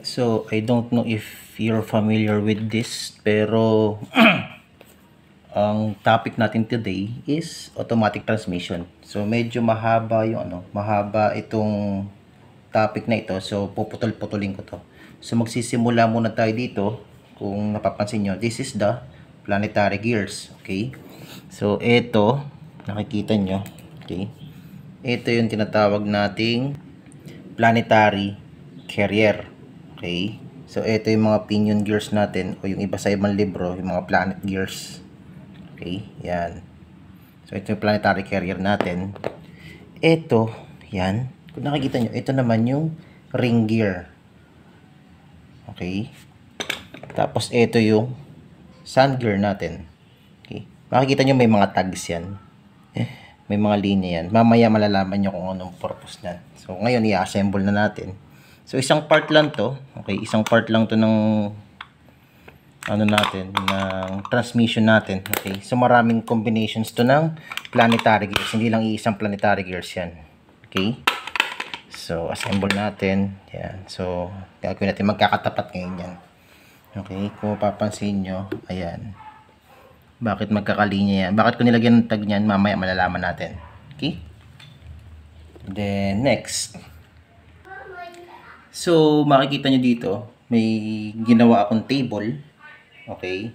So, I don't know if you're familiar with this, pero ang topic natin today is automatic transmission. So, medyo mahaba yung ano, mahaba itong topic na ito. So, puputol-putulin ko to. So, magsisimula muna tayo dito. Kung napapansin nyo, this is the planetary gears. Okay? So, ito, nakikita nyo. Okay? Ito yung tinatawag nating planetary carrier. Okay? So, ito yung mga pinion gears natin o yung iba sa ibang libro, yung mga planet gears. Okay? Yan. So, ito yung planetary carrier natin. Ito, yan. Kung nakikita nyo, ito naman yung ring gear. Okay? Tapos, ito yung sun gear natin. Okay? Makikita nyo may mga tags yan. Eh, may mga linya yan. Mamaya malalaman nyo kung anong purpose na. So, ngayon, i-assemble na natin. So isang part lang to. Okay, isang part lang to ng ano natin, ng transmission natin. Okay, so maraming combinations to ng planetary gears. Hindi lang iisang planetary gears yan. Okay. So, assemble natin. Yan. So, gagawin natin. Magkakatapat ngayon yan. Okay, kung papansin nyo, ayan. Bakit magkakalinya yan? Bakit ko nilagyan ng tag niyan? Mamaya malalaman natin. Okay? Then, next. So, makikita nyo dito, may ginawa akong table. Okay?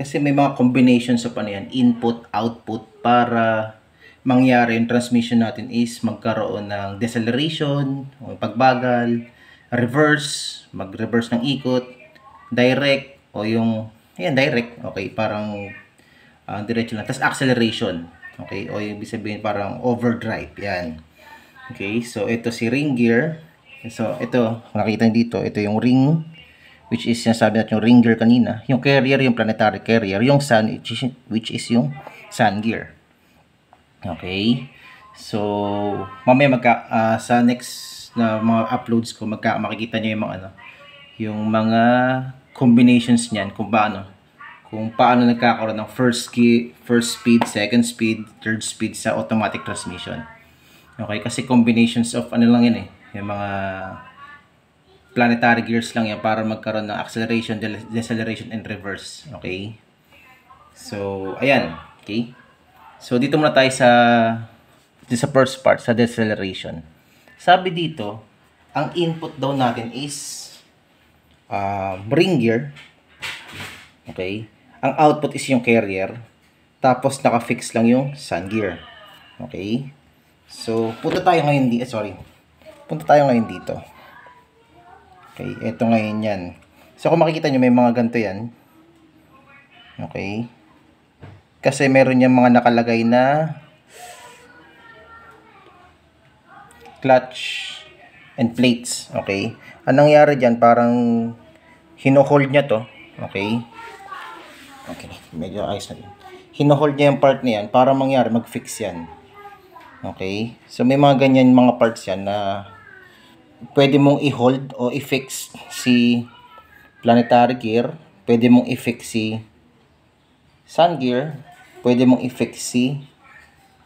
Kasi may mga combination sa pa yan, input, output, para mangyari yung transmission natin is magkaroon ng deceleration, o pagbagal, reverse, mag-reverse ng ikot, direct, o yung, ayan, direct, okay, parang uh, diretso lang. Tapos acceleration, okay, o ibig sabihin parang overdrive, yan. Okay, so ito si ring gear, So, ito, nakita dito, ito yung ring, which is yung sabi natin yung ring gear kanina. Yung carrier, yung planetary carrier, yung sun, which is, which is yung sun gear. Okay? So, mamaya magka, uh, sa next na mga uploads ko, magka, makikita nyo yung mga ano, yung mga combinations niyan, kung paano, kung paano nagkakaroon ng first, key, first speed, second speed, third speed sa automatic transmission. Okay, kasi combinations of ano lang yan eh, yung mga planetary gears lang yan para magkaroon ng acceleration, deceleration, and reverse. Okay? So, ayan. Okay? So, dito muna tayo sa sa first part, sa deceleration. Sabi dito, ang input daw natin is uh, ring gear. Okay? Ang output is yung carrier. Tapos, naka-fix lang yung sun gear. Okay? So, punta tayo ngayon di, Eh, sorry punta tayo ngayon dito. Okay, ito ngayon yan. So, kung makikita nyo, may mga ganito yan. Okay. Kasi meron yung mga nakalagay na clutch and plates. Okay. Anong nangyari dyan? Parang hinuhold niya to. Okay. Okay. Medyo ayos na yun. Hinohold niya yung part na yan para mangyari mag-fix yan. Okay. So, may mga ganyan mga parts yan na pwede mong i-hold o i-fix si planetary gear, pwede mong i-fix si sun gear, pwede mong i-fix si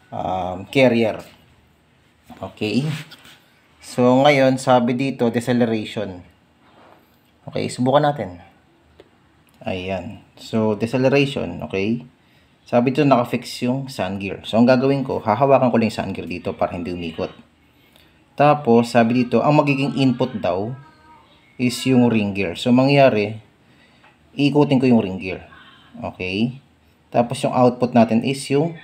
um, carrier. Okay. So, ngayon, sabi dito, deceleration. Okay, subukan natin. Ayan. So, deceleration, okay? Sabi dito, nakafix yung sun gear. So, ang gagawin ko, hahawakan ko lang yung sun gear dito para hindi umikot. Tapos, sabi dito, ang magiging input daw is yung ring gear. So, mangyari, iikutin ko yung ring gear. Okay? Tapos, yung output natin is yung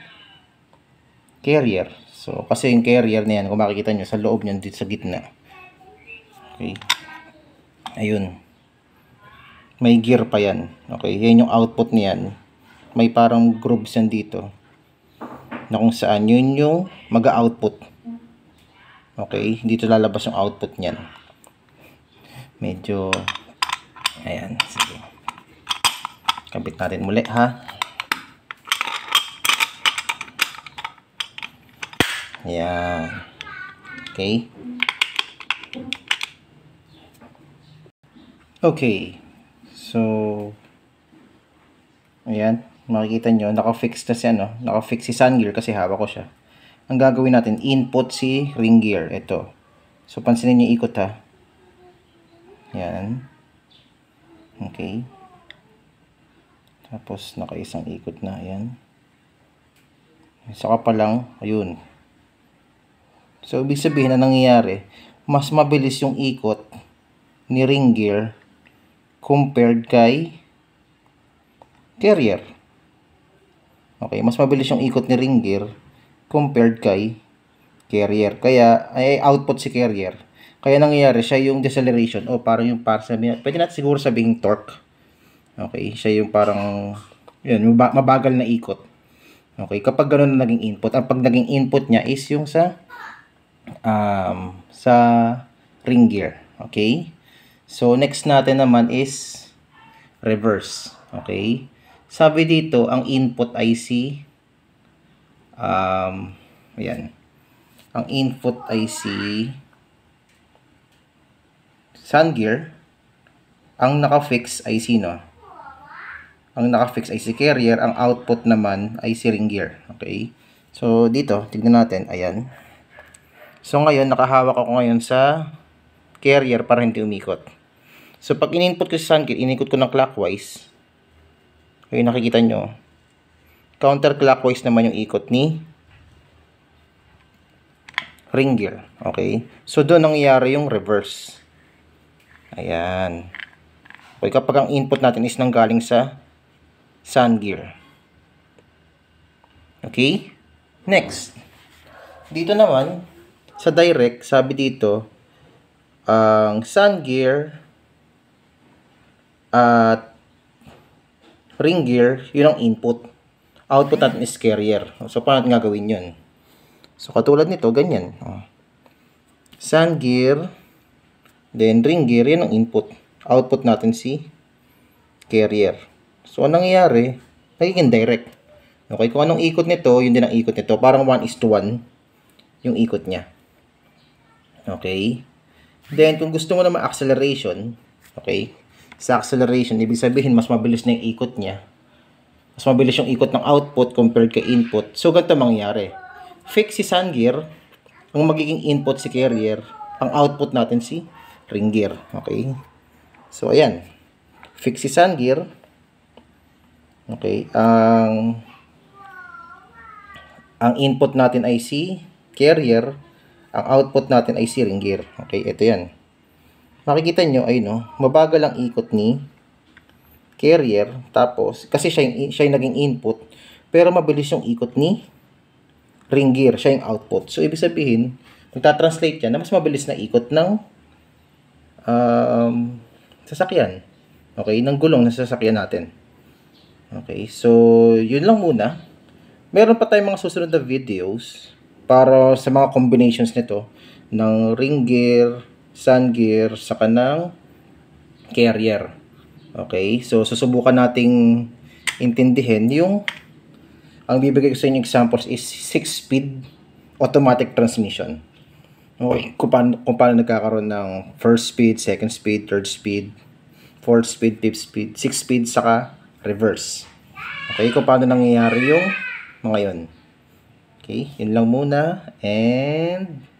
carrier. So, kasi yung carrier na yan, kung makikita nyo, sa loob nyo, dito sa gitna. Okay? Ayun. May gear pa yan. Okay? Yan yung output niyan. May parang grooves yan dito. Na kung saan, yun yung mag-output Okay, dito lalabas yung output niyan. Medyo, ayan, sige. Kapit natin muli ha. Ayan. Okay. Okay. So, ayan, makikita niyo naka-fix na si ano, naka-fix si Sun kasi hawak ko siya ang gagawin natin, input si ring gear. Ito. So, pansinin nyo ikot ha. Yan. Okay. Tapos, nakaisang ikot na. Yan. Saka pa lang, ayun. So, ibig sabihin na nangyayari, mas mabilis yung ikot ni ring gear compared kay carrier. Okay, mas mabilis yung ikot ni ring gear compared kay carrier. Kaya, ay output si carrier. Kaya nangyayari, siya yung deceleration o parang yung parang sabi, pwede natin siguro sabihing torque. Okay, siya yung parang, yun, mabagal na ikot. Okay, kapag ganun na naging input, ang pag naging input niya is yung sa, um, sa ring gear. Okay, so next natin naman is reverse. Okay, sabi dito, ang input ay si um, ayan ang input ay si sun gear ang nakafix ay sino ang nakafix ay si carrier ang output naman ay si ring gear okay so dito tignan natin ayan so ngayon nakahawak ako ngayon sa carrier para hindi umikot so pag in-input ko sa sun gear in ko ng clockwise ayun nakikita nyo counterclockwise naman yung ikot ni ring gear. Okay? So, doon nangyayari yung reverse. Ayan. Okay, kapag ang input natin is nanggaling sa sun gear. Okay? Next. Dito naman, sa direct, sabi dito, ang uh, sun gear at ring gear, yun ang input output natin is carrier. So, paano natin gagawin yun? So, katulad nito, ganyan. Oh. gear, then ring gear, yan ang input. Output natin si carrier. So, anong nangyayari? Nagiging direct. Okay, kung anong ikot nito, yun din ang ikot nito. Parang 1 is to 1 yung ikot niya. Okay? Then, kung gusto mo naman acceleration, okay, sa acceleration, ibig sabihin, mas mabilis na yung ikot niya. Mas mabilis yung ikot ng output compared kay input. So, ganito mangyayari. Fix si sun gear, ang magiging input si carrier, ang output natin si ring gear. Okay? So, ayan. Fix si sun gear. Okay. Ang ang input natin ay si carrier. Ang output natin ay si ring gear. Okay, ito yan. Makikita nyo, ayun no, mabagal ang ikot ni carrier, tapos, kasi siya yung, siya yung naging input, pero mabilis yung ikot ni ring gear, siya yung output. So, ibig sabihin, magta-translate yan na mas mabilis na ikot ng um, sasakyan. Okay, ng gulong na sasakyan natin. Okay, so yun lang muna. Meron pa tayong mga susunod na videos para sa mga combinations nito ng ring gear, sun gear, sa kanang carrier. Okay? So, susubukan nating intindihin yung ang bibigay ko sa inyo examples is 6-speed automatic transmission. Okay, kung paano, kung paano nagkakaroon ng first speed, second speed, third speed, fourth speed, fifth speed, 6 speed, saka reverse. Okay, kung paano nangyayari yung mga yun. Okay, yun lang muna and